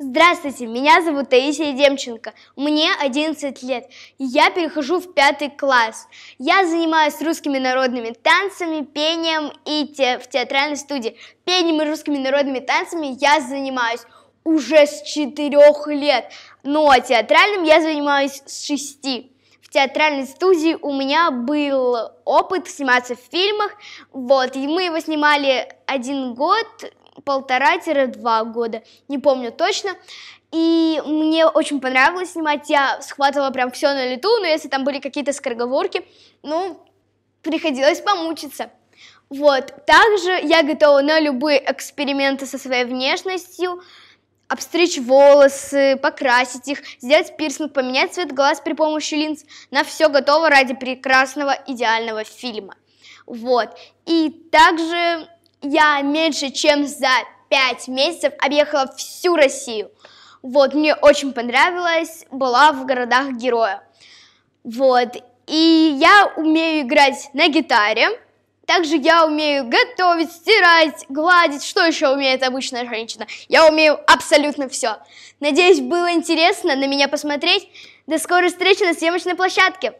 Здравствуйте, меня зовут Таисия Демченко, мне 11 лет, я перехожу в пятый класс. Я занимаюсь русскими народными танцами, пением и те, в театральной студии. Пением и русскими народными танцами я занимаюсь уже с 4 лет, но ну, а театральным я занимаюсь с 6. В театральной студии у меня был опыт сниматься в фильмах, вот, и мы его снимали один год, полтора-два года, не помню точно. И мне очень понравилось снимать, я схватывала прям все на лету, но ну, если там были какие-то скороговорки, ну, приходилось помучиться. Вот, также я готова на любые эксперименты со своей внешностью, обстричь волосы, покрасить их, сделать пирсинг, поменять цвет глаз при помощи линз. На все готова ради прекрасного, идеального фильма. Вот. И также я меньше чем за пять месяцев объехала всю Россию. Вот, мне очень понравилось, была в городах героя. Вот, и я умею играть на гитаре. Также я умею готовить, стирать, гладить. Что еще умеет обычная женщина? Я умею абсолютно все. Надеюсь, было интересно на меня посмотреть. До скорой встречи на съемочной площадке.